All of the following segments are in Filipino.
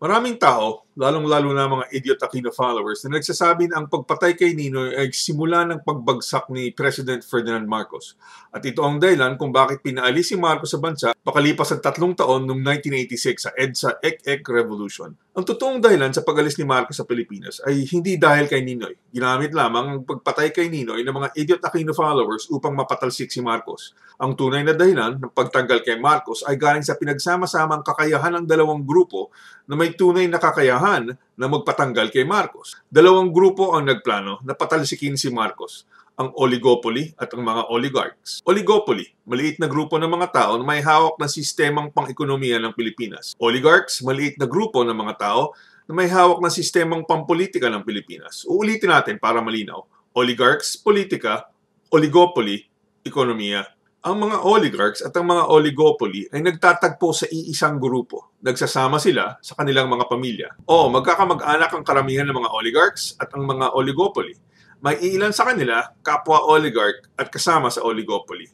Maraming tao, lalong-lalo na mga idiot Aquino followers, na nagsasabi na ang pagpatay kay Ninoy ay simula ng pagbagsak ni President Ferdinand Marcos. At ito ang dahilan kung bakit pinaalis si Marcos sa bansa makalipas ng tatlong taon noong 1986 sa EDSA Ek-Ek Revolution. Ang totoong dahilan sa pagalis ni Marcos sa Pilipinas ay hindi dahil kay Ninoy. Ginamit lamang ang pagpatay kay Ninoy ng mga idiot Aquino followers upang mapatalsik si Marcos. Ang tunay na dahilan ng pagtanggal kay Marcos ay galing sa pinagsama-samang kakayahan ng dalawang grupo na may tunay na kakayahan na magpatanggal kay Marcos. Dalawang grupo ang nagplano na patalsikin si Marcos ang oligopoly at ang mga oligarchs. Oligopoly, maliit na grupo ng mga tao na may hawak na sistemang pang-ekonomiya ng Pilipinas. Oligarchs, maliit na grupo ng mga tao na may hawak na sistemang pampolitika ng Pilipinas. Uulitin natin para malinaw. Oligarchs, politika, oligopoly, ekonomiya. Ang mga oligarchs at ang mga oligopoly ay nagtatagpo sa iisang grupo. Nagsasama sila sa kanilang mga pamilya. O, magkakamag-anak ang karamihan ng mga oligarchs at ang mga oligopoly may iilan sa kanila kapwa oligarch at kasama sa oligopoly.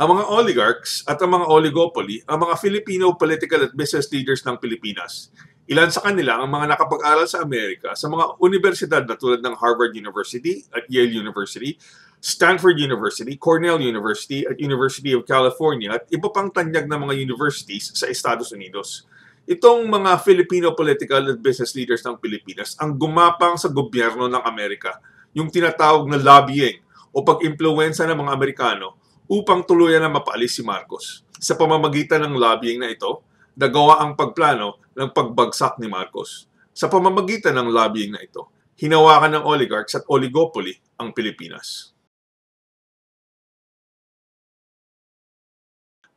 Ang mga oligarchs at ang mga oligopoly ang mga Filipino political at business leaders ng Pilipinas. Ilan sa kanila ang mga nakapag-aral sa Amerika sa mga universidad na tulad ng Harvard University at Yale University, Stanford University, Cornell University at University of California at iba pang tanyag ng mga universities sa Estados Unidos. Itong mga Filipino political at business leaders ng Pilipinas ang gumapang sa gobyerno ng Amerika yung tinatawag na lobbying o pag-impluwensa ng mga Amerikano upang tuluyan na mapaalis si Marcos. Sa pamamagitan ng lobbying na ito, nagawa ang pagplano ng pagbagsak ni Marcos. Sa pamamagitan ng lobbying na ito, hinawakan ng oligarchs at oligopoly ang Pilipinas.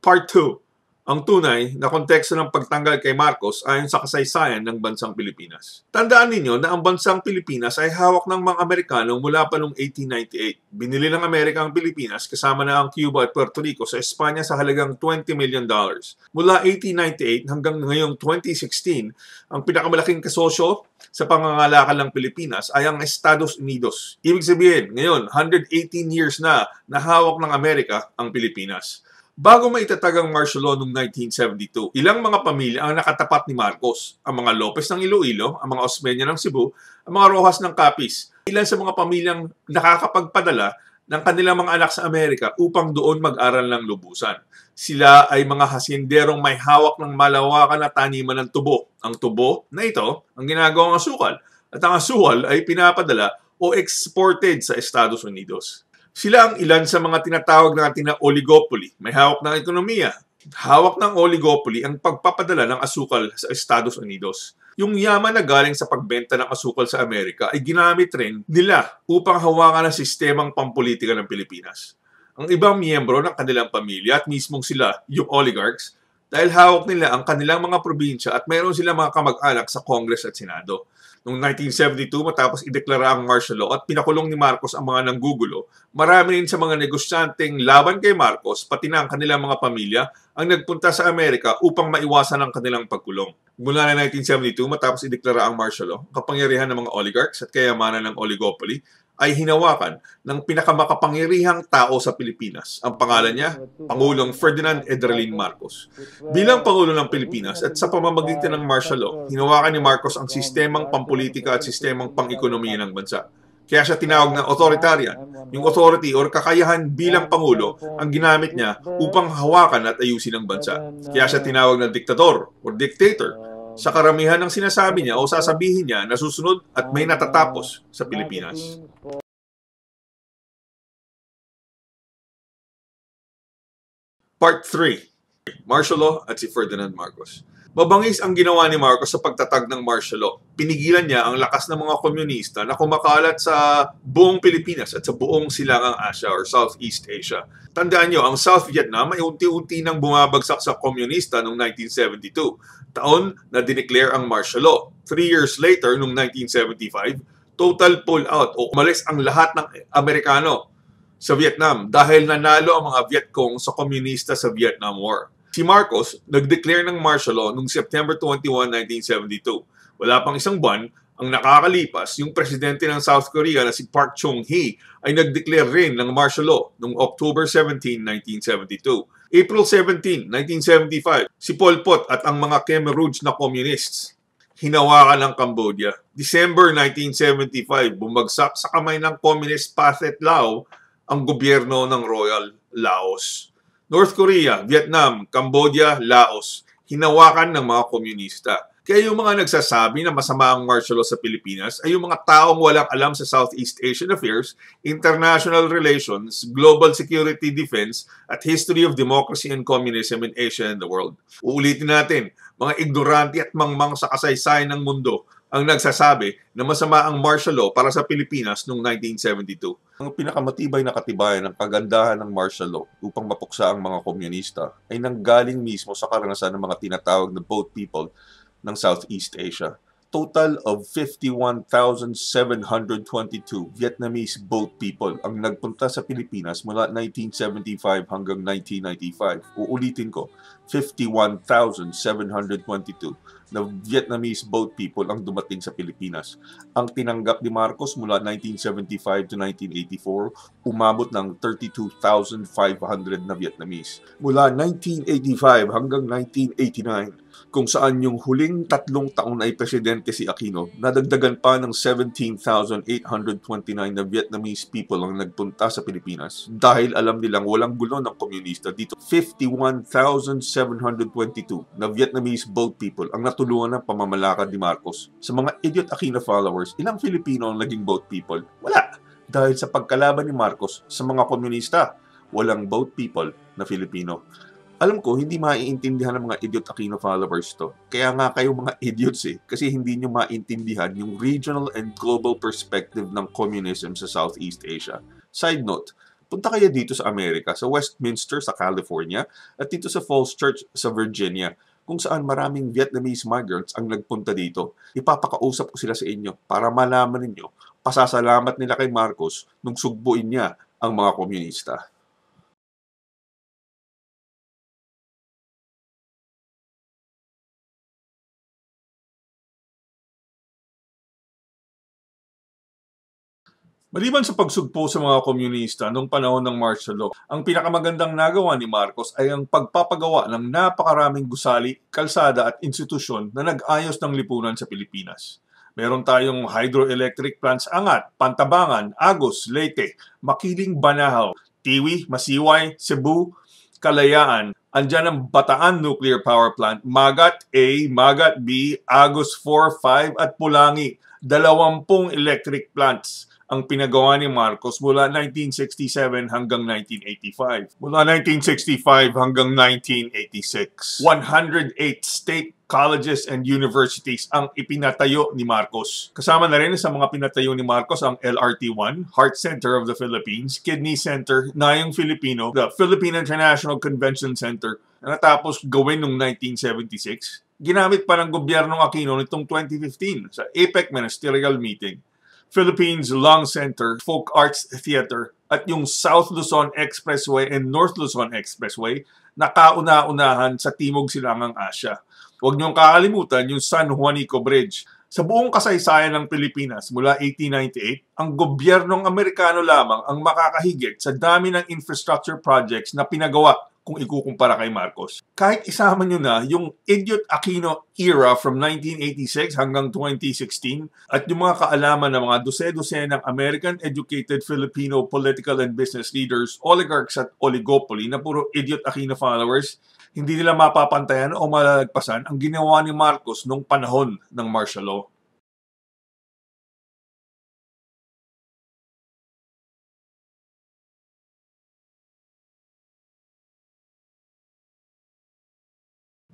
Part 2 ang tunay na konteksto ng pagtanggal kay Marcos ayon sa kasaysayan ng bansang Pilipinas. Tandaan ninyo na ang bansang Pilipinas ay hawak ng mga Amerikano mula pa noong 1898. Binili ng Amerika ang Pilipinas kasama na ang Cuba at Puerto Rico sa Espanya sa halagang 20 million dollars. Mula 1898 hanggang ngayong 2016, ang pinakamalaking kasosyo sa pangangalakal ng Pilipinas ay ang Estados Unidos. Ibig sabihin, ngayon, 118 years na nahawak ng Amerika ang Pilipinas. Bago maitatag ang martial law noong 1972, ilang mga pamilya ang nakatapat ni Marcos. Ang mga Lopez ng Iloilo, ang mga Osmeña ng Cebu, ang mga Rojas ng Capiz. Ilan sa mga pamilyang nakakapagpadala ng kanilang mga anak sa Amerika upang doon mag-aral ng lubusan. Sila ay mga hasinderong may hawak ng malawakan na taniman ng tubo. Ang tubo na ito ang ginagawang asukal at ang asukal ay pinapadala o exported sa Estados Unidos. Sila ang ilan sa mga tinatawag natin na oligopoly. May hawak ng ekonomiya. Hawak ng oligopoly ang pagpapadala ng asukal sa Estados Unidos. Yung yaman na galing sa pagbenta ng asukal sa Amerika ay ginamit rin nila upang hawakan ang sistemang pampolitika ng Pilipinas. Ang ibang miyembro ng kanilang pamilya at mismong sila, yung oligarchs, dahil hawak nila ang kanilang mga probinsya at mayroon silang mga kamag-anak sa Kongres at Senado. Noong 1972, matapos ideklara ang martial law at pinakulong ni Marcos ang mga nanggugulo, marami rin sa mga negosyanteng laban kay Marcos, pati na ang kanilang mga pamilya, ang nagpunta sa Amerika upang maiwasan ang kanilang pagkulong. Mula na 1972, matapos ideklara ang martial law, kapangyarihan ng mga oligarchs at kayamanan ng oligopoly, ay hinawakan ng pinakamakapangyarihang tao sa Pilipinas. Ang pangalan niya, Pangulong Ferdinand Edralin Marcos. Bilang Pangulo ng Pilipinas at sa pamamagitan ng martial law, hinawakan ni Marcos ang sistemang pampolitika at sistemang pang-ekonomiya ng bansa. Kaya siya tinawag na authoritarian. Yung authority or kakayahan bilang Pangulo ang ginamit niya upang hawakan at ayusin ang bansa. Kaya siya tinawag na diktador or dictator sa karamihan ng sinasabi niya o sasabihin niya, nasusunod at may natatapos sa Pilipinas. Part 3, Martial Law at si Ferdinand Marcos. Mabangis ang ginawa ni Marcos sa pagtatag ng martial law. Pinigilan niya ang lakas ng mga komunista na kumakalat sa buong Pilipinas at sa buong silangang Asia or Southeast Asia. Tandaan niyo, ang South Vietnam ay unti-unti nang bumabagsak sa komunista noong 1972, taon na dineclare ang martial law. Three years later, noong 1975, total pull-out o umalis ang lahat ng Amerikano sa Vietnam dahil nanalo ang mga Vietcong sa komunista sa Vietnam War. Si Marcos nag-declare ng martial law noong September 21, 1972. Wala pang isang buwan, ang nakakalipas, yung presidente ng South Korea na si Park Chung-hee ay nag-declare rin ng martial law noong October 17, 1972. April 17, 1975, si Pol Pot at ang mga Khmer Rouge na communists hinawakan ang Cambodia. December 1975, bumagsak sa kamay ng Communist Pathet Lao ang gobyerno ng Royal Laos. North Korea, Vietnam, Cambodia, Laos, hinawakan ng mga komunista. Kaya yung mga nagsasabi na masama ang martial law sa Pilipinas ay yung mga taong walang alam sa Southeast Asian affairs, international relations, global security defense, at history of democracy and communism in Asia and the world. Uulitin natin, mga ignorante at mangmang sa kasaysayan ng mundo ang nagsasabi na masama ang martial law para sa Pilipinas noong 1972. Ang pinakamatibay na katibayan ng kagandahan ng martial law upang mapuksa ang mga komunista ay nanggaling mismo sa karanasan ng mga tinatawag na boat people ng Southeast Asia. Total of 51,722 Vietnamese boat people ang nagpunta sa Pilipinas mula 1975 hanggang 1995. Uulitin ko, 51,722 na Vietnamese boat people ang dumating sa Pilipinas. Ang tinanggap ni Marcos mula 1975 to 1984, umabot ng 32,500 na Vietnamese. Mula 1985 hanggang 1989, kung saan yung huling tatlong taon ay presidente si Aquino, nadagdagan pa ng 17,829 na Vietnamese people ang nagpunta sa Pilipinas dahil alam nilang walang gulo ng komunista dito. 51,722 na Vietnamese boat people ang natulungan ng pamamalakad ni Marcos. Sa mga idiot Aquino followers, ilang Filipino ang naging boat people? Wala! Dahil sa pagkalaban ni Marcos sa mga komunista, walang boat people na Filipino alam ko, hindi maiintindihan ng mga idiot Aquino followers to. Kaya nga kayo mga idiots eh, kasi hindi nyo maintindihan yung regional and global perspective ng communism sa Southeast Asia. Side note, punta kayo dito sa Amerika, sa Westminster sa California, at dito sa Falls Church sa Virginia, kung saan maraming Vietnamese migrants ang nagpunta dito. Ipapakausap ko sila sa inyo para malaman ninyo, pasasalamat nila kay Marcos nung sugbuin niya ang mga komunista. Maliban sa pagsugpo sa mga komunista noong panahon ng martial law, ang pinakamagandang nagawa ni Marcos ay ang pagpapagawa ng napakaraming gusali, kalsada at institusyon na nag-ayos ng lipunan sa Pilipinas. Meron tayong hydroelectric plants Angat, Pantabangan, Agos, Leyte, Makiling Banahaw, Tiwi, Masiway, Cebu, Kalayaan. Andyan ang Bataan Nuclear Power Plant, Magat A, Magat B, Agos 4, 5 at Pulangi. Dalawampung electric plants ang pinagawa ni Marcos mula 1967 hanggang 1985. Mula 1965 hanggang 1986. 108 state colleges and universities ang ipinatayo ni Marcos. Kasama na rin sa mga pinatayo ni Marcos ang LRT1, Heart Center of the Philippines, Kidney Center, Nayong Filipino, the Philippine International Convention Center, na natapos gawin noong 1976. Ginamit pa ng gobyernong Aquino nitong 2015 sa APEC Ministerial Meeting Philippines Lung Center, Folk Arts Theater at yung South Luzon Expressway and North Luzon Expressway na kauna-unahan sa Timog Silangang Asya. Huwag niyong kakalimutan yung San Juanico Bridge. Sa buong kasaysayan ng Pilipinas mula 1898, ang gobyernong Amerikano lamang ang makakahigit sa dami ng infrastructure projects na pinagawa kung ikukumpara kay Marcos. Kahit isama nyo na yung Idiot Aquino era from 1986 hanggang 2016 at yung mga kaalaman ng mga dose-dose ng American-educated Filipino political and business leaders, oligarchs at oligopoly na puro Idiot Aquino followers, hindi nila mapapantayan o malalagpasan ang ginawa ni Marcos nung panahon ng martial law.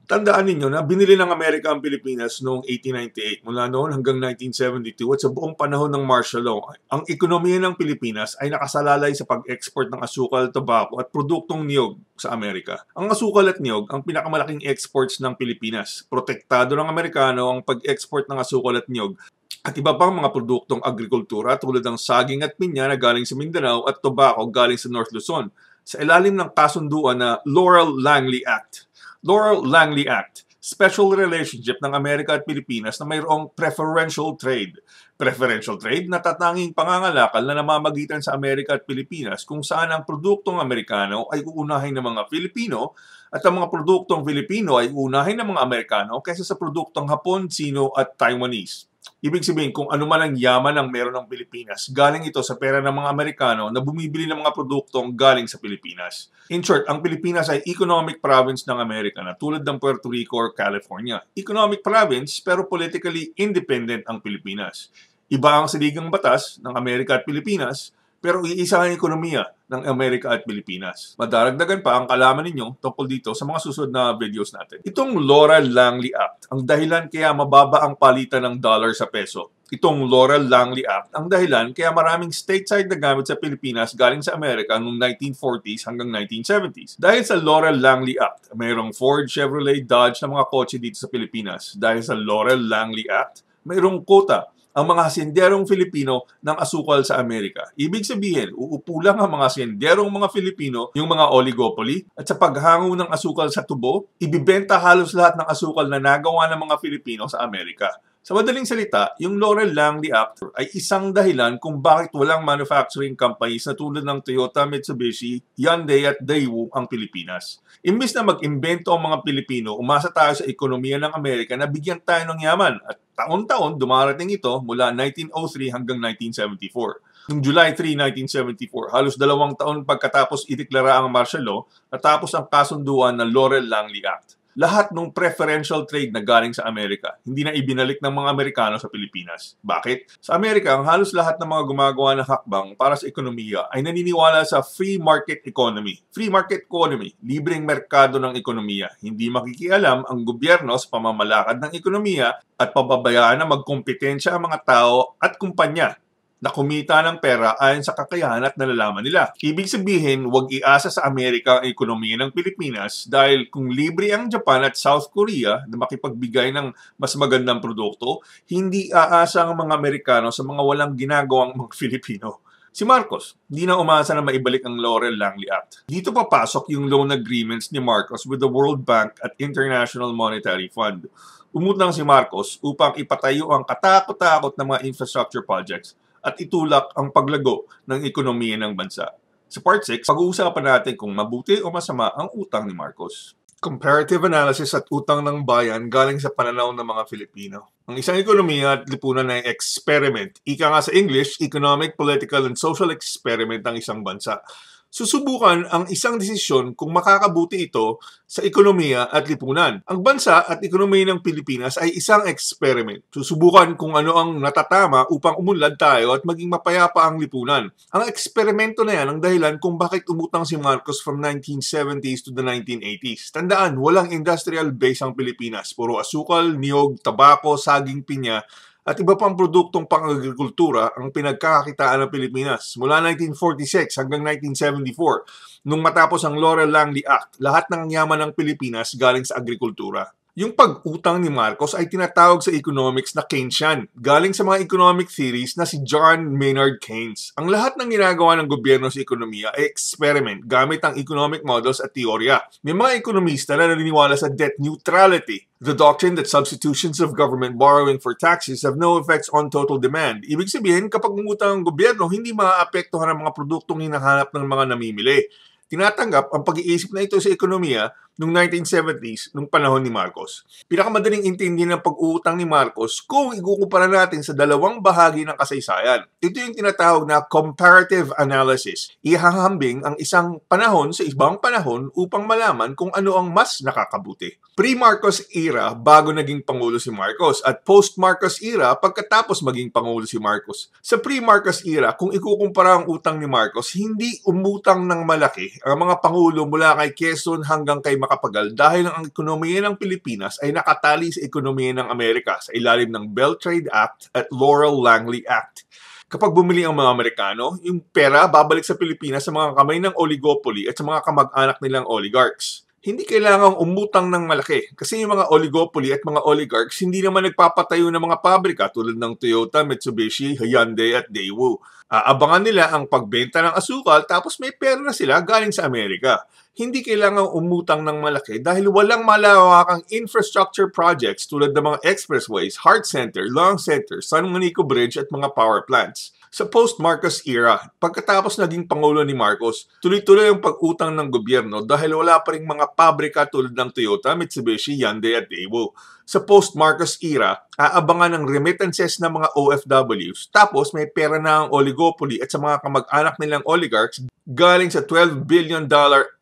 tandaan ninyo na binili ng Amerika ang Pilipinas noong 1898. Mula noon hanggang 1972 at sa buong panahon ng martial law, ang ekonomiya ng Pilipinas ay nakasalalay sa pag-export ng asukal, tabako at produktong niyog sa Amerika. Ang asukal at niyog ang pinakamalaking exports ng Pilipinas. Protektado ng Amerikano ang pag-export ng asukal at niyog at iba pang mga produktong agrikultura tulad ng saging at pinya na galing sa Mindanao at tobacco galing sa North Luzon sa ilalim ng kasunduan na Laurel-Langley Act Doral-Langley Act, special relationship ng Amerika at Pilipinas na mayroong preferential trade. Preferential trade na tatanging pangangalakal na namamagitan sa Amerika at Pilipinas kung saan ang produktong Amerikano ay uunahin ng mga Filipino at ang mga produktong Filipino ay uunahin ng mga Amerikano kaysa sa produktong Hapon, Sino at Taiwanese. Ibig sabihin, kung ano man ang yaman ang meron ng Pilipinas, galing ito sa pera ng mga Amerikano na bumibili ng mga produktong galing sa Pilipinas. In short, ang Pilipinas ay economic province ng Amerika na tulad ng Puerto Rico or California. Economic province pero politically independent ang Pilipinas. Iba ang saligang batas ng Amerika at Pilipinas pero iisa ang ekonomiya ng Amerika at Pilipinas. Madaragdagan pa ang kalaman ninyo tungkol dito sa mga susunod na videos natin. Itong Laurel Langley Act, ang dahilan kaya mababa ang palitan ng dollar sa peso. Itong Laurel Langley Act ang dahilan kaya maraming stateside na gamit sa Pilipinas galing sa Amerika noong 1940s hanggang 1970s. Dahil sa Laurel Langley Act, mayroong Ford, Chevrolet, Dodge na mga kotse dito sa Pilipinas. Dahil sa Laurel Langley Act, mayroong quota ang mga hasinderong Filipino ng asukal sa Amerika. Ibig sabihin, uupo lang ang mga hasinderong mga Filipino, yung mga oligopoly, at sa paghango ng asukal sa tubo, ibibenta halos lahat ng asukal na nagawa ng mga Filipino sa Amerika. Sa madaling salita, yung Laurel Langley Act ay isang dahilan kung bakit walang manufacturing companies na tulad ng Toyota, Mitsubishi, Hyundai at Daewoo ang Pilipinas. Imbis na mag-imbento ang mga Pilipino, umasa tayo sa ekonomiya ng Amerika na bigyan tayo ng yaman at taon-taon dumarating ito mula 1903 hanggang 1974. Noong July 3, 1974, halos dalawang taon pagkatapos ideklara ang martial law, natapos ang kasunduan ng Laurel Langley Act lahat ng preferential trade na galing sa Amerika, hindi na ibinalik ng mga Amerikano sa Pilipinas. Bakit? Sa Amerika, ang halos lahat ng mga gumagawa ng hakbang para sa ekonomiya ay naniniwala sa free market economy. Free market economy, libreng merkado ng ekonomiya. Hindi makikialam ang gobyerno sa pamamalakad ng ekonomiya at pababayaan na magkompetensya ang mga tao at kumpanya na kumita ng pera ayon sa kakayahan at nalalaman nila. Ibig sabihin, huwag iasa sa Amerika ang ekonomiya ng Pilipinas dahil kung libre ang Japan at South Korea na makipagbigay ng mas magandang produkto, hindi aasa ang mga Amerikano sa mga walang ginagawang mga Filipino. Si Marcos, hindi na umasa na maibalik ang Laurel Langley Act. Dito papasok yung loan agreements ni Marcos with the World Bank at International Monetary Fund. Umutang si Marcos upang ipatayo ang katakot-takot ng mga infrastructure projects at itulak ang paglago ng ekonomiya ng bansa. Sa part 6, pag-uusapan natin kung mabuti o masama ang utang ni Marcos. Comparative analysis at utang ng bayan galing sa pananaw ng mga Filipino. Ang isang ekonomiya at lipunan ay experiment. Ika nga sa English, economic, political, and social experiment ng isang bansa susubukan ang isang desisyon kung makakabuti ito sa ekonomiya at lipunan. Ang bansa at ekonomiya ng Pilipinas ay isang experiment. Susubukan kung ano ang natatama upang umunlad tayo at maging mapayapa ang lipunan. Ang eksperimento na yan ang dahilan kung bakit umutang si Marcos from 1970s to the 1980s. Tandaan, walang industrial base ang Pilipinas. Puro asukal, niyog, tabako, saging pinya at iba pang produktong pang-agrikultura ang pinagkakakitaan ng Pilipinas mula 1946 hanggang 1974 nung matapos ang Laurel-Langley Act. Lahat ng yaman ng Pilipinas galing sa agrikultura. Yung pag-utang ni Marcos ay tinatawag sa economics na Keynesian, galing sa mga economic theories na si John Maynard Keynes. Ang lahat ng ginagawa ng gobyerno sa ekonomiya ay experiment gamit ang economic models at teorya. May mga ekonomista na naniniwala sa debt neutrality, the doctrine that substitutions of government borrowing for taxes have no effects on total demand. Ibig sabihin, kapag umutang ang gobyerno, hindi maaapektuhan ang mga produktong hinahanap ng mga namimili. Tinatanggap ang pag-iisip na ito sa ekonomiya noong 1970s, nung panahon ni Marcos. Pinakamadaling intindi ng pag-uutang ni Marcos kung ikukumpara natin sa dalawang bahagi ng kasaysayan. Ito yung tinatawag na comparative analysis. Ihahambing ang isang panahon sa ibang panahon upang malaman kung ano ang mas nakakabuti. Pre-Marcos era bago naging Pangulo si Marcos at post-Marcos era pagkatapos maging Pangulo si Marcos. Sa pre-Marcos era, kung ikukumpara ang utang ni Marcos, hindi umutang ng malaki ang mga Pangulo mula kay Quezon hanggang kay makapagal dahil ang ekonomiya ng Pilipinas ay nakatali sa ekonomiya ng Amerika sa ilalim ng Bell Trade Act at Laurel-Langley Act. Kapag bumili ang mga Amerikano, yung pera babalik sa Pilipinas sa mga kamay ng oligopoly at sa mga kamag-anak nilang oligarchs hindi kailangang umutang ng malaki kasi yung mga oligopoly at mga oligarchs hindi naman nagpapatayo ng mga pabrika tulad ng Toyota, Mitsubishi, Hyundai at Daewoo. Aabangan nila ang pagbenta ng asukal tapos may pera na sila galing sa Amerika. Hindi kailangang umutang ng malaki dahil walang malawakang infrastructure projects tulad ng mga expressways, heart center, long center, San Juanico Bridge at mga power plants. Sa post-Marcos era, pagkatapos naging Pangulo ni Marcos, tuloy-tuloy ang pag-utang ng gobyerno dahil wala pa rin mga pabrika tulad ng Toyota, Mitsubishi, Hyundai at Daewoo. Sa post-Marcos era, aabangan ng remittances ng mga OFWs tapos may pera na ang oligopoly at sa mga kamag-anak nilang oligarchs galing sa $12 billion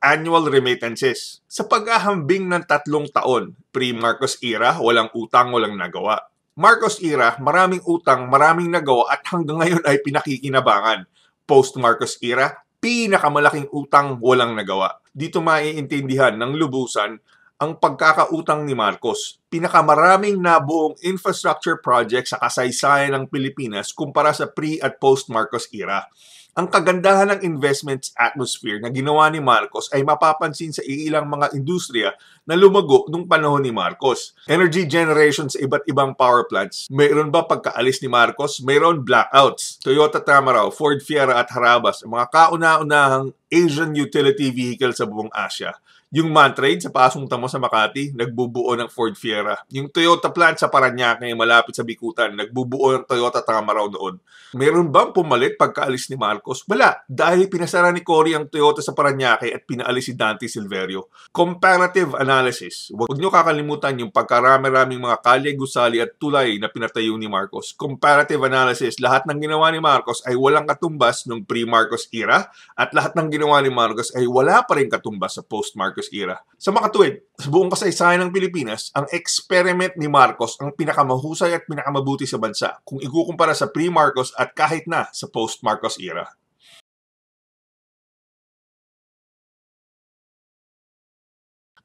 annual remittances. Sa paghahambing ng tatlong taon, pre-Marcos era, walang utang, walang nagawa Marcos era, maraming utang, maraming nagawa at hanggang ngayon ay pinakikinabangan. Post-Marcos era, pinakamalaking utang walang nagawa. Dito maiintindihan ng lubusan ang pagkakautang ni Marcos. Pinakamaraming nabuong infrastructure project sa kasaysayan ng Pilipinas kumpara sa pre- at post-Marcos era ang kagandahan ng investments atmosphere na ginawa ni Marcos ay mapapansin sa ilang mga industriya na lumago nung panahon ni Marcos. Energy generation sa iba't ibang power plants. Mayroon ba pagkaalis ni Marcos? Mayroon blackouts. Toyota Tamaraw, Ford Fiera at Harabas, mga kauna-unahang Asian utility vehicle sa buong Asia yung Mantrade sa Pasong Tamo sa Makati, nagbubuo ng Ford Fiera. Yung Toyota plant sa Paranaque, malapit sa Bikutan, nagbubuo ng Toyota Tamaraw raw noon. Meron bang pumalit pagkaalis ni Marcos? Wala, dahil pinasara ni Cory ang Toyota sa Paranaque at pinaalis si Dante Silverio. Comparative analysis. Huwag nyo kakalimutan yung pagkarami-raming mga kalye, gusali at tulay na pinatayo ni Marcos. Comparative analysis, lahat ng ginawa ni Marcos ay walang katumbas nung pre-Marcos era at lahat ng ginawa ni Marcos ay wala pa rin katumbas sa post-Marcos Marcos era. Sa makatuwid, sa buong kasaysayan ng Pilipinas, ang experiment ni Marcos ang pinakamahusay at pinakamabuti sa bansa kung ikukumpara sa pre-Marcos at kahit na sa post-Marcos era.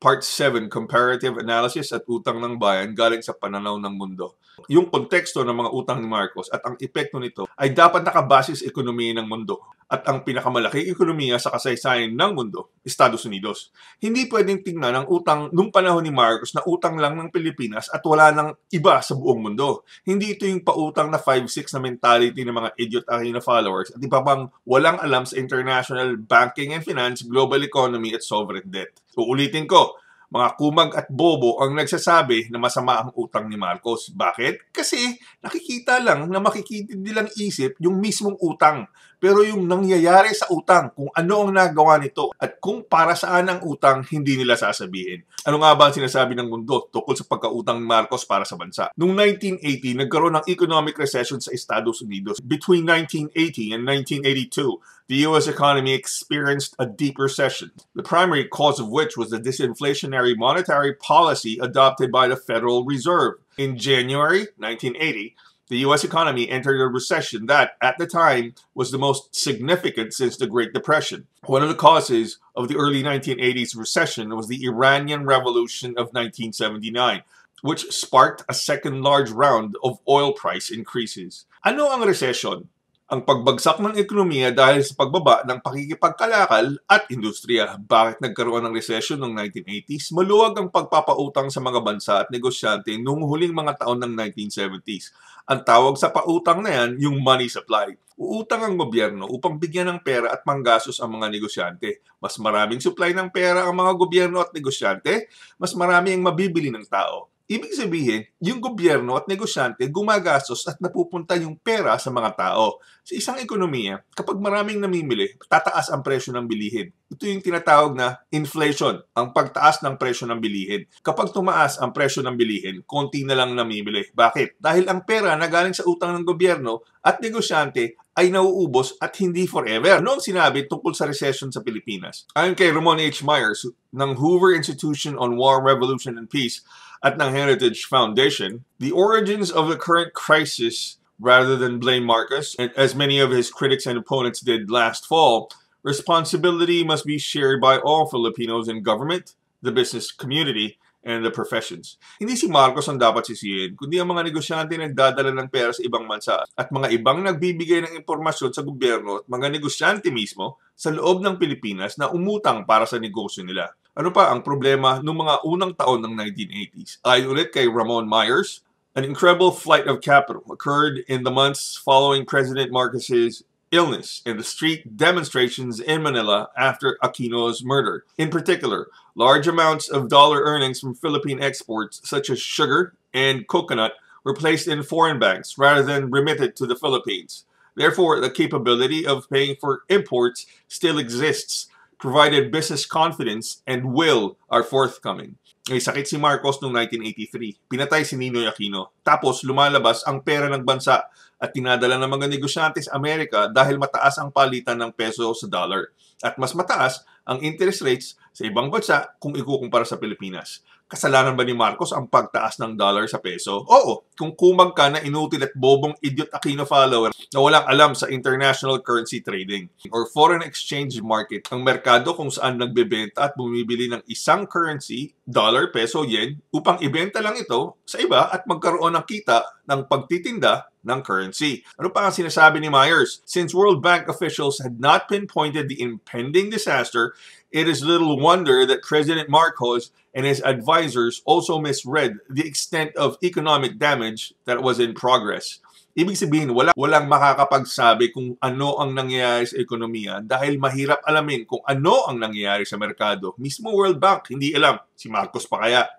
Part 7, Comparative Analysis at Utang ng Bayan galing sa pananaw ng mundo. Yung konteksto ng mga utang ni Marcos at ang epekto nito ay dapat nakabase sa ekonomiya ng mundo at ang pinakamalaking ekonomiya sa kasaysayan ng mundo, Estados Unidos. Hindi pwedeng tingnan ang utang nung panahon ni Marcos na utang lang ng Pilipinas at wala nang iba sa buong mundo. Hindi ito yung pautang na 5-6 na mentality ng mga idiot aking na followers at iba pang walang alam sa international banking and finance, global economy at sovereign debt. Uulitin ko, mga kumag at bobo ang nagsasabi na masama ang utang ni Marcos. Bakit? Kasi nakikita lang na makikitid nilang isip yung mismong utang pero yung nangyayari sa utang, kung ano ang nagawa nito at kung para saan ang utang, hindi nila sasabihin. Ano nga ba ang sinasabi ng mundo tungkol sa pagkautang Marcos para sa bansa? Noong 1980, nagkaroon ng economic recession sa Estados Unidos. Between 1980 and 1982, the U.S. economy experienced a deep recession, the primary cause of which was the disinflationary monetary policy adopted by the Federal Reserve. In January 1980, the U.S. economy entered a recession that, at the time, was the most significant since the Great Depression. One of the causes of the early 1980s recession was the Iranian Revolution of 1979, which sparked a second large round of oil price increases. Ano ang recession? ang pagbagsak ng ekonomiya dahil sa pagbaba ng pakikipagkalakal at industriya. Bakit nagkaroon ng resesyon noong 1980s? Maluwag ang pagpapautang sa mga bansa at negosyante noong huling mga taon ng 1970s. Ang tawag sa pautang na yan, yung money supply. Uutang ang gobyerno upang bigyan ng pera at manggasos ang mga negosyante. Mas maraming supply ng pera ang mga gobyerno at negosyante, mas marami ang mabibili ng tao Ibig sabihin, yung gobyerno at negosyante gumagastos at napupunta yung pera sa mga tao. Sa isang ekonomiya, kapag maraming namimili, tataas ang presyo ng bilihin. Ito yung tinatawag na inflation, ang pagtaas ng presyo ng bilihin. Kapag tumaas ang presyo ng bilihin, konti na lang namimili. Bakit? Dahil ang pera na galing sa utang ng gobyerno at negosyante ay nauubos at hindi forever. Noong sinabi tungkol sa recession sa Pilipinas, ayon kay Ramon H. Myers ng Hoover Institution on War, Revolution and Peace, At Etna Heritage Foundation, the origins of the current crisis rather than blame Marcus, as many of his critics and opponents did last fall, responsibility must be shared by all Filipinos in government, the business community, and the professions. Hindi si Marcos ang dapat sisihin, kundi ang mga negosyante nagdadala ng pera sa ibang bansa at mga ibang nagbibigay ng impormasyon sa gobyerno at mga negosyante mismo sa loob ng Pilipinas na umutang para sa negosyo nila. Ano pa ang problema ng mga unang taon ng 1980s? Ayon ulit kay Ramon Myers, an incredible flight of capital occurred in the months following President Marcos's illness and the street demonstrations in Manila after Aquino's murder. In particular, large amounts of dollar earnings from Philippine exports such as sugar and coconut were placed in foreign banks rather than remitted to the Philippines. Therefore, the capability of paying for imports still exists provided business confidence and will are forthcoming. May sakit si Marcos noong 1983. Pinatay si Ninoy Aquino. Tapos lumalabas ang pera ng bansa at tinadala ng mga negosyante sa Amerika dahil mataas ang palitan ng peso sa dollar. At mas mataas ang interest rates sa ibang bansa kung ikukumpara sa Pilipinas kasalanan ba ni Marcos ang pagtaas ng dollar sa peso? Oo, kung kumag ka na inutil at bobong idiot Aquino follower na walang alam sa international currency trading or foreign exchange market, ang merkado kung saan nagbebenta at bumibili ng isang currency, dollar, peso, yen, upang ibenta lang ito sa iba at magkaroon ng kita ng pagtitinda ng currency. Ano pa ang sinasabi ni Myers? Since World Bank officials had not pinpointed the impending disaster, It is little wonder that President Marcos and his advisors also misread the extent of economic damage that was in progress. Ibig sabihin, wala, walang makakapagsabi kung ano ang nangyayari sa ekonomiya dahil mahirap alamin kung ano ang nangyayari sa merkado. Mismo World Bank, hindi alam. Si Marcos pa kaya.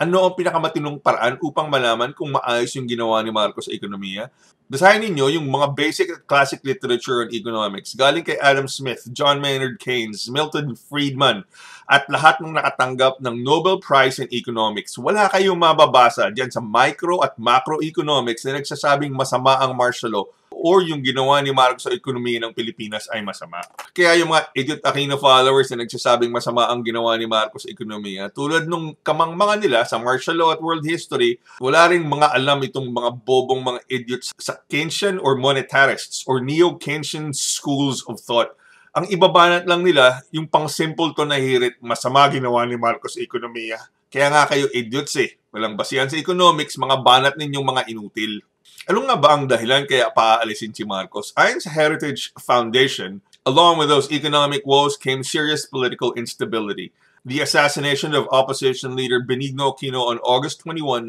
Ano ang pinakamatinong paraan upang malaman kung maayos yung ginawa ni Marcos sa ekonomiya? Basahin ninyo yung mga basic at classic literature on economics galing kay Adam Smith, John Maynard Keynes, Milton Friedman, at lahat ng nakatanggap ng Nobel Prize in Economics. Wala kayong mababasa dyan sa micro at macroeconomics na nagsasabing masama ang martial law or yung ginawa ni Marcos sa ekonomiya ng Pilipinas ay masama. Kaya yung mga idiot Aquino followers na nagsasabing masama ang ginawa ni Marcos sa ekonomiya, tulad nung kamangmangan nila sa martial law at world history, wala rin mga alam itong mga bobong mga idiots sa Keynesian or monetarists or neo-Keynesian schools of thought ang ibabanat lang nila, yung pang simple to na hirit, masama ginawa ni Marcos sa ekonomiya. Kaya nga kayo idiots eh. Walang basihan sa economics, mga banat ninyong mga inutil. Ano nga ba ang dahilan kaya paaalisin si Marcos? Ayon sa Heritage Foundation, along with those economic woes came serious political instability. The assassination of opposition leader Benigno Aquino on August 21,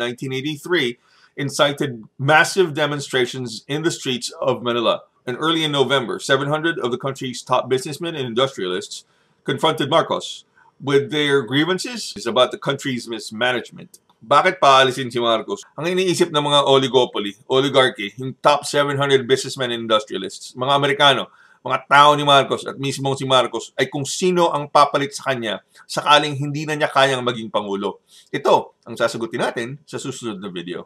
1983, incited massive demonstrations in the streets of Manila. And early in November, 700 of the country's top businessmen and industrialists confronted Marcos with their grievances about the country's mismanagement. Bakit paalisin si Marcos? Ang iniisip ng mga oligopoly, oligarchy, yung top 700 businessmen and industrialists, mga Amerikano, mga tao ni Marcos at mismo si Marcos ay kung sino ang papalit sa kanya sakaling hindi na niya kayang maging Pangulo. Ito ang sasagutin natin sa susunod na video.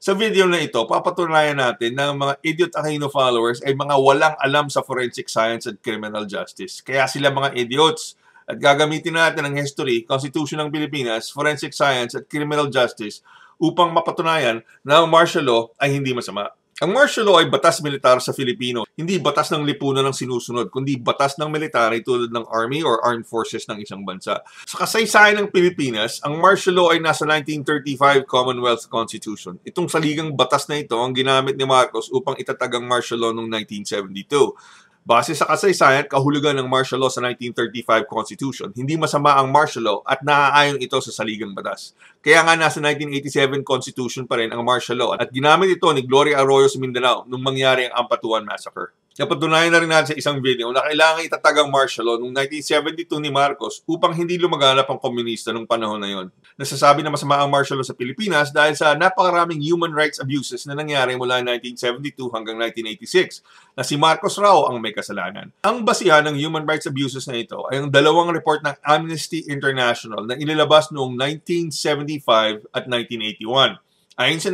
Sa video na ito, papatunayan natin na ang mga idiot Aquino followers ay mga walang alam sa forensic science at criminal justice. Kaya sila mga idiots at gagamitin natin ang history, Constitution ng Pilipinas, forensic science at criminal justice upang mapatunayan na ang martial law ay hindi masama. Ang martial law ay batas militar sa Filipino, hindi batas ng lipunan ng sinusunod, kundi batas ng military tulad ng army or armed forces ng isang bansa. Sa kasaysayan ng Pilipinas, ang martial law ay nasa 1935 Commonwealth Constitution. Itong saligang batas na ito ang ginamit ni Marcos upang itatag ang martial law noong 1972. Base sa kasaysayan kahulugan ng martial law sa 1935 Constitution, hindi masama ang martial law at naaayon ito sa saligang batas. Kaya nga nasa 1987 Constitution pa rin ang martial law at ginamit ito ni Gloria Arroyo sa Mindanao nung mangyari ang Ampatuan Massacre. Napatunayan na rin natin sa isang video na kailangan itatag ang martial law noong 1972 ni Marcos upang hindi lumaganap ang komunista noong panahon na yon. Nasasabi na masama ang martial law sa Pilipinas dahil sa napakaraming human rights abuses na nangyari mula 1972 hanggang 1986 na si Marcos raw ang may kasalanan. Ang basihan ng human rights abuses na ito ay ang dalawang report ng Amnesty International na inilabas noong 1970 1975 at 1981. Ayon sa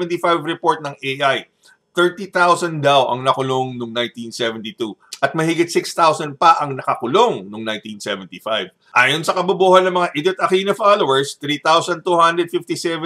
1975 report ng AI, 30,000 daw ang nakulong noong 1972 at mahigit 6,000 pa ang nakakulong noong 1975. Ayon sa kabubuhan ng mga Edith Aquino followers, 3,257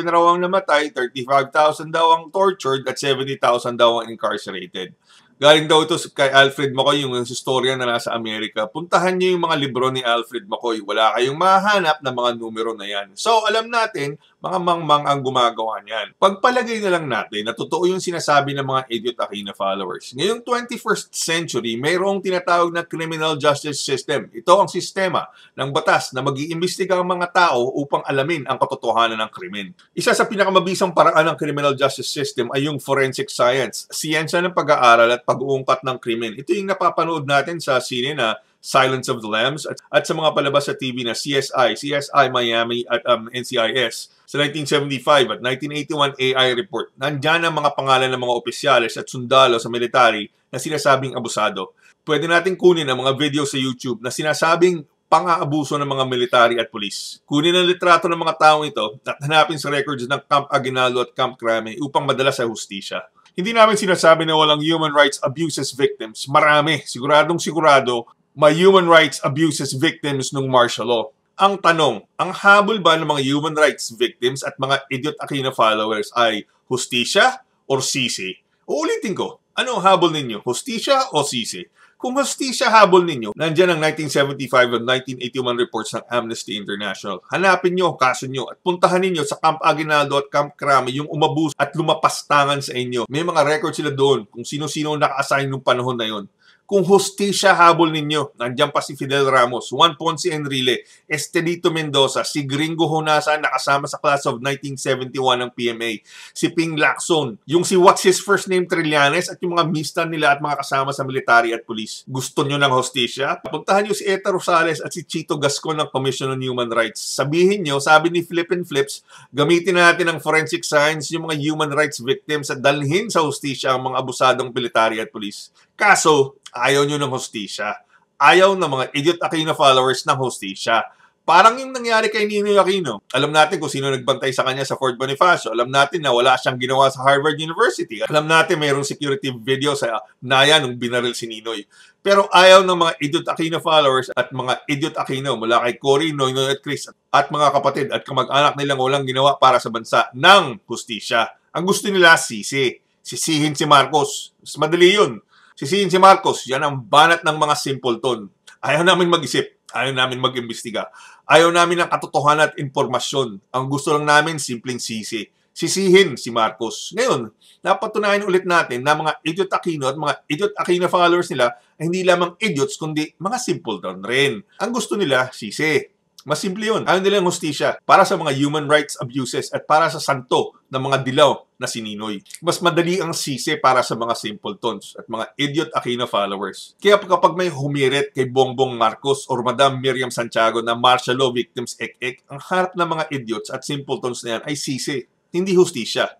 raw ang namatay, 35,000 daw ang tortured at 70,000 daw ang incarcerated. Galing daw ito kay Alfred McCoy, yung historian na nasa Amerika. Puntahan niyo yung mga libro ni Alfred McCoy. Wala kayong mahanap na mga numero na yan. So, alam natin, mga mangmang ang gumagawa niyan. Pagpalagay na lang natin na totoo yung sinasabi ng mga idiot Aquino followers. Ngayong 21st century, mayroong tinatawag na criminal justice system. Ito ang sistema ng batas na mag-iimbestiga ang mga tao upang alamin ang katotohanan ng krimen. Isa sa pinakamabisang paraan ng criminal justice system ay yung forensic science, siyensya ng pag-aaral at pag-uungkat ng krimen. Ito yung napapanood natin sa sine na Silence of the Lambs at, at sa mga palabas sa TV na CSI, CSI Miami at um, NCIS sa 1975 at 1981 AI report. Nandyan ang mga pangalan ng mga opisyalis at sundalo sa military na sinasabing abusado. Pwede natin kunin ang mga video sa YouTube na sinasabing pang-aabuso ng mga military at polis. Kunin ang litrato ng mga taong ito at hanapin sa records ng Camp Aguinaldo at Camp Crame upang madala sa hustisya. Hindi namin sinasabi na walang human rights abuses victims. Marami, siguradong sigurado, may human rights abuses victims ng martial law. Ang tanong, ang habol ba ng mga human rights victims at mga idiot Aquino followers ay hustisya or sisi? Uulitin ko, ano habol ninyo? Hostisya o sisi? Kung hostisya habol ninyo, nandiyan ang 1975 at 1981 reports ng Amnesty International. Hanapin nyo, kaso nyo, at puntahan ninyo sa Camp Aguinaldo at Camp Crame yung umabus at lumapastangan sa inyo. May mga record sila doon kung sino-sino naka-assign noong panahon na yon kung hustisya habol ninyo. Nandiyan pa si Fidel Ramos, Juan Ponce Enrile, Estelito Mendoza, si Gringo Honasa nakasama sa class of 1971 ng PMA, si Ping Lacson, yung si What's His First Name Trillanes at yung mga mista nila at mga kasama sa military at pulis. Gusto nyo ng hustisya? Puntahan nyo si Eta Rosales at si Chito Gascon ng Commission on Human Rights. Sabihin nyo, sabi ni Flip and Flips, gamitin na natin ang forensic science yung mga human rights victims at dalhin sa hustisya ang mga abusadong military at pulis. Kaso, Ayaw nyo ng hostisya. Ayaw ng mga idiot Aquino followers ng hostisya. Parang yung nangyari kay Ninoy Aquino. Alam natin kung sino nagbantay sa kanya sa Fort Bonifacio. Alam natin na wala siyang ginawa sa Harvard University. Alam natin mayroong security video sa Naya nung binaril si Ninoy. Pero ayaw ng mga idiot Aquino followers at mga idiot Aquino mula kay Cory, Noynoy at Chris at mga kapatid at kamag-anak nilang walang ginawa para sa bansa ng justisya. Ang gusto nila sisi. Sisihin si Marcos. Mas madali yun. Sisihin si Marcos, yan ang banat ng mga simpleton. Ayaw namin mag-isip, ayaw namin mag-imbestiga, ayaw namin ng katotohanan at impormasyon. Ang gusto lang namin, simpleng sisi. Sisihin si Marcos. Ngayon, napatunayan ulit natin na mga idiot Aquino at mga idiot Aquino followers nila ay hindi lamang idiots kundi mga simpleton rin. Ang gusto nila, sisi. Mas simple yun. Ayaw ano nila ng hostisya para sa mga human rights abuses at para sa santo ng mga dilaw na sininoy. Mas madali ang sisi para sa mga simpletons at mga idiot Aquino followers. Kaya kapag may humirit kay Bongbong Marcos or Madam Miriam Santiago na martial law victims ek-ek, ang harap ng mga idiots at simpletons na yan ay sisi, hindi hustisya.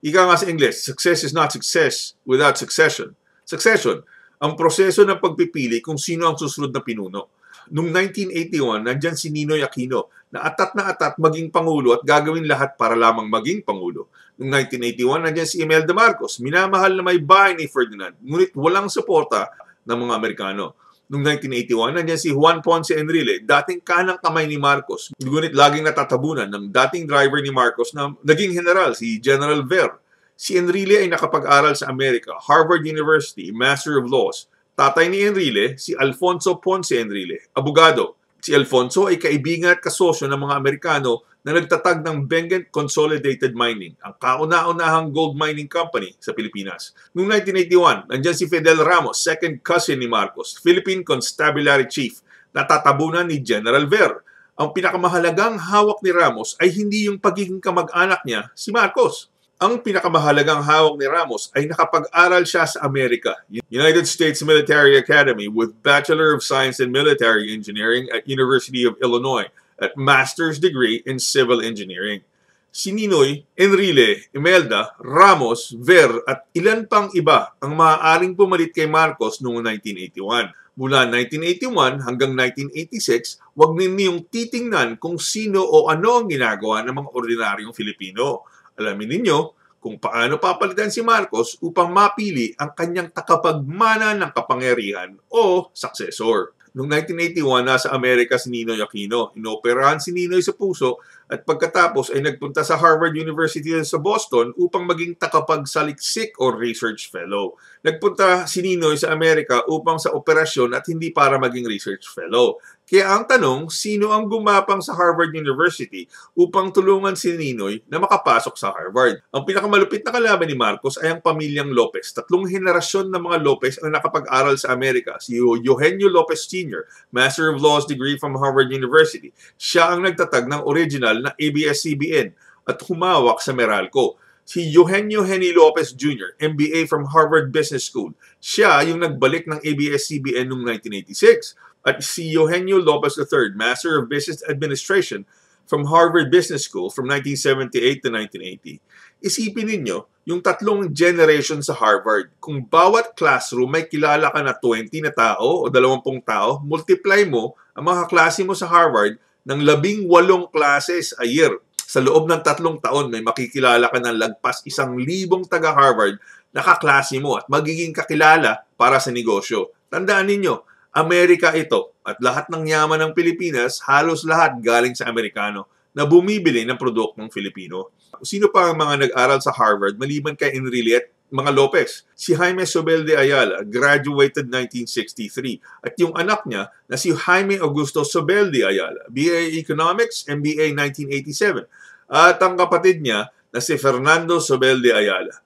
Ika nga sa English, success is not success without succession succession, ang proseso ng pagpipili kung sino ang susunod na pinuno. Noong 1981, nandyan si Ninoy Aquino na atat na atat maging Pangulo at gagawin lahat para lamang maging Pangulo. Noong 1981, nandyan si Imelda Marcos, minamahal na may bahay ni Ferdinand, ngunit walang suporta ng mga Amerikano. Noong 1981, nandyan si Juan Ponce Enrile, dating kanang kamay ni Marcos, ngunit laging natatabunan ng dating driver ni Marcos na naging general si General Ver. Si Enrile ay nakapag-aral sa Amerika, Harvard University, Master of Laws. Tatay ni Enrile, si Alfonso Ponce Enrile, abogado. Si Alfonso ay kaibigan at kasosyo ng mga Amerikano na nagtatag ng Benguet Consolidated Mining, ang kauna-unahang gold mining company sa Pilipinas. Noong 1981, nandyan si Fidel Ramos, second cousin ni Marcos, Philippine Constabulary Chief, natatabunan ni General Ver. Ang pinakamahalagang hawak ni Ramos ay hindi yung pagiging kamag-anak niya, si Marcos. Ang pinakamahalagang hawak ni Ramos ay nakapag-aral siya sa Amerika, United States Military Academy with Bachelor of Science in Military Engineering at University of Illinois at Master's Degree in Civil Engineering. Si Ninoy, Enrile, Imelda, Ramos, Ver at ilan pang iba ang maaaring pumalit kay Marcos noong 1981. Mula 1981 hanggang 1986, wag ninyong titingnan kung sino o ano ang ginagawa ng mga ordinaryong Filipino Alamin ninyo kung paano papalitan si Marcos upang mapili ang kanyang takapagmana ng kapangyarihan o successor. Noong 1981, nasa Amerika si Ninoy Aquino. Inoperahan si Ninoy sa puso at pagkatapos ay nagpunta sa Harvard University sa Boston upang maging takapagsaliksik o research fellow. Nagpunta si Ninoy sa Amerika upang sa operasyon at hindi para maging research fellow. Kaya ang tanong, sino ang gumapang sa Harvard University upang tulungan si Ninoy na makapasok sa Harvard? Ang pinakamalupit na kalaban ni Marcos ay ang pamilyang Lopez. Tatlong henerasyon ng mga Lopez ang nakapag-aral sa Amerika. Si Eugenio Lopez Sr., Master of Laws degree from Harvard University. Siya ang nagtatag ng original na ABS-CBN at humawak sa Meralco si Eugenio Henny Lopez Jr., MBA from Harvard Business School. Siya yung nagbalik ng ABS-CBN noong 1986 at C. Eugenio Lopez III, Master of Business Administration from Harvard Business School from 1978 to 1980. Isipin ninyo, yung tatlong generation sa Harvard, kung bawat classroom may kilala ka na 20 na tao o 20 tao, multiply mo ang mga klase mo sa Harvard ng 18 classes a year. Sa loob ng tatlong taon, may makikilala ka ng lagpas isang libong taga-Harvard na kaklase mo at magiging kakilala para sa negosyo. Tandaan ninyo, Amerika ito at lahat ng yaman ng Pilipinas, halos lahat galing sa Amerikano na bumibili ng ng Filipino. Sino pa ang mga nag-aral sa Harvard maliban kay Enrile mga Lopez. Si Jaime Sobel de Ayala graduated 1963 at yung anak niya na si Jaime Augusto Sobel de Ayala, BA Economics, MBA 1987. At ang kapatid niya na si Fernando Sobel de Ayala,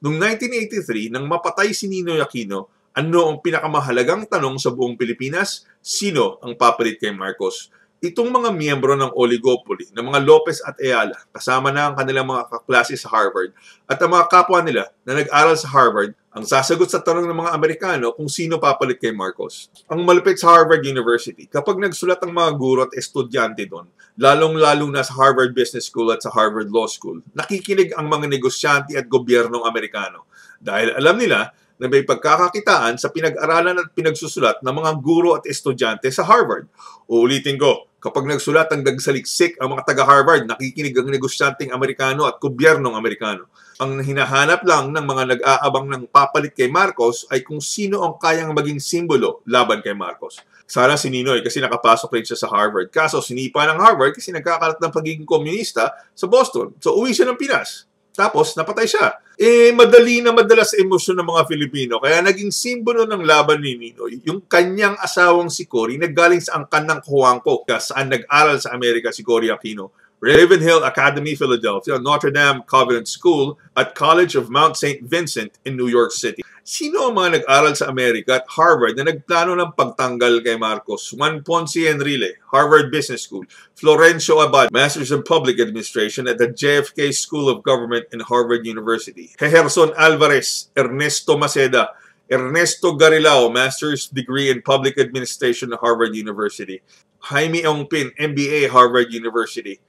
Noong 1983, nang mapatay si Ninoy Aquino, ano ang pinakamahalagang tanong sa buong Pilipinas? Sino ang papalit kay Marcos? Itong mga miyembro ng oligopoly, ng mga Lopez at Ayala, kasama na ang kanilang mga kaklase sa Harvard, at ang mga kapwa nila na nag-aral sa Harvard, ang sasagot sa tanong ng mga Amerikano kung sino papalit kay Marcos. Ang malupit sa Harvard University, kapag nagsulat ang mga guro at estudyante doon, lalong-lalo na sa Harvard Business School at sa Harvard Law School, nakikinig ang mga negosyante at gobyernong Amerikano dahil alam nila na may pagkakakitaan sa pinag-aralan at pinagsusulat ng mga guro at estudyante sa Harvard. Uulitin ko, kapag nagsulat ang dagsaliksik ang mga taga-Harvard, nakikinig ang negosyanteng Amerikano at gobyernong Amerikano. Ang hinahanap lang ng mga nag-aabang ng papalit kay Marcos ay kung sino ang kayang maging simbolo laban kay Marcos. Sana si Ninoy kasi nakapasok rin siya sa Harvard. Kaso sinipa ng Harvard kasi nagkakalat ng pagiging komunista sa Boston. So uwi siya ng Pinas. Tapos napatay siya. Eh madali na madalas emosyon ng mga Filipino. Kaya naging simbolo ng laban ni Ninoy yung kanyang asawang si Cory na galing sa angkan ng Huangko saan nag-aral sa Amerika si Cory Aquino Ravenhill Academy, Philadelphia, Notre Dame Covenant School at College of Mount St. Vincent in New York City. Sino ang mga nag-aral sa Amerika at Harvard na nagplano ng pagtanggal kay Marcos? Juan Ponce Enrile, Harvard Business School. Florencio Abad, Masters in Public Administration at the JFK School of Government in Harvard University. Gerson Alvarez, Ernesto Maceda, Ernesto Garilao, Master's Degree in Public Administration at Harvard University. Jaime Ongpin, MBA, Harvard University.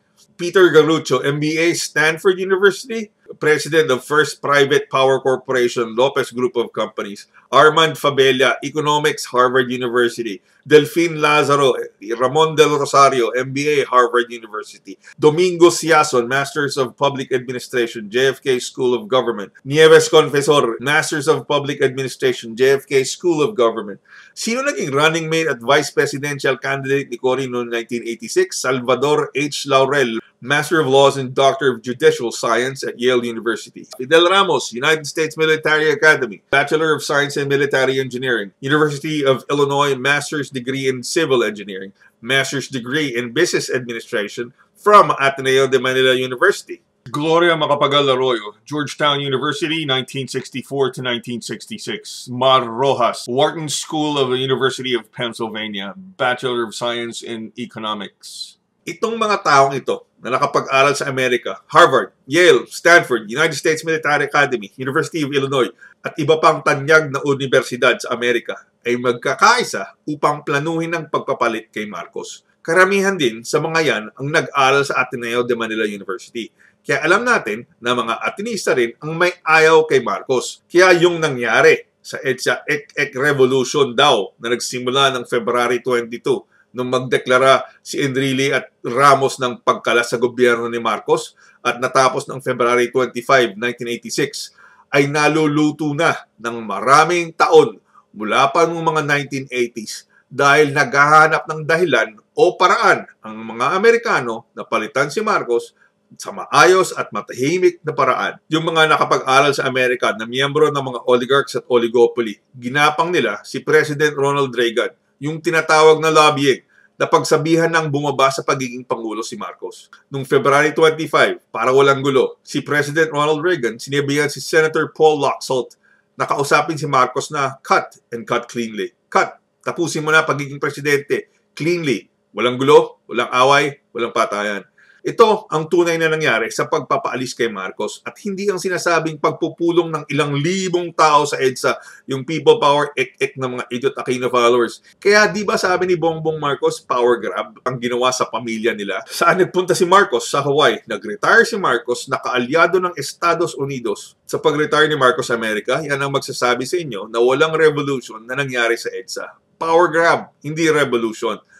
Peter Garuccio, MBA, Stanford University, President of First Private Power Corporation, Lopez Group of Companies. Armand Fabella, Economics, Harvard University. Delfín Lázaro, Ramón del Rosario, MBA, Harvard University. Domingo Siason, Masters of Public Administration, JFK School of Government. Nieves Confesor, Masters of Public Administration, JFK School of Government. Sino naging running mate at Vice Presidential candidate ni Cory noong 1986? Salvador H. Laurel, Master of Laws and Doctor of Judicial Science at Yale University. Fidel Ramos, United States Military Academy, Bachelor of Science in Military Engineering, University of Illinois, Master's degree in civil engineering, master's degree in business administration from Ateneo de Manila University. Gloria Macapagal Arroyo, Georgetown University, 1964 to 1966. Mar Rojas, Wharton School of the University of Pennsylvania, Bachelor of Science in Economics. Itong mga taong ito, na nakapag-aral sa Amerika, Harvard, Yale, Stanford, United States Military Academy, University of Illinois, at iba pang tanyag na universidad sa Amerika ay magkakaisa upang planuhin ang pagpapalit kay Marcos. Karamihan din sa mga yan ang nag-aral sa Ateneo de Manila University. Kaya alam natin na mga Atenista rin ang may ayaw kay Marcos. Kaya yung nangyari sa EDSA Ek Ek Revolution daw na nagsimula ng February 22 nung magdeklara si Enrile at Ramos ng pagkala sa gobyerno ni Marcos at natapos ng February 25, 1986, ay naluluto na ng maraming taon mula pa noong mga 1980s dahil naghahanap ng dahilan o paraan ang mga Amerikano na palitan si Marcos sa maayos at matahimik na paraan. Yung mga nakapag-aral sa Amerika na miyembro ng mga oligarchs at oligopoly, ginapang nila si President Ronald Reagan yung tinatawag na lobbying na pagsabihan ng bumaba sa pagiging Pangulo si Marcos. Noong February 25, para walang gulo, si President Ronald Reagan sinabihan si Senator Paul Laxalt na kausapin si Marcos na cut and cut cleanly. Cut. Tapusin mo na pagiging presidente. Cleanly. Walang gulo, walang away, walang patayan. Ito ang tunay na nangyari sa pagpapaalis kay Marcos at hindi ang sinasabing pagpupulong ng ilang libong tao sa EDSA, yung people power ek-ek ng mga idiot Aquino followers. Kaya di ba sabi ni Bongbong Marcos, power grab ang ginawa sa pamilya nila? Saan nagpunta si Marcos? Sa Hawaii. Nag-retire si Marcos, nakaalyado ng Estados Unidos. Sa pag-retire ni Marcos sa Amerika, yan ang magsasabi sa inyo na walang revolution na nangyari sa EDSA. Power grab, hindi revolution.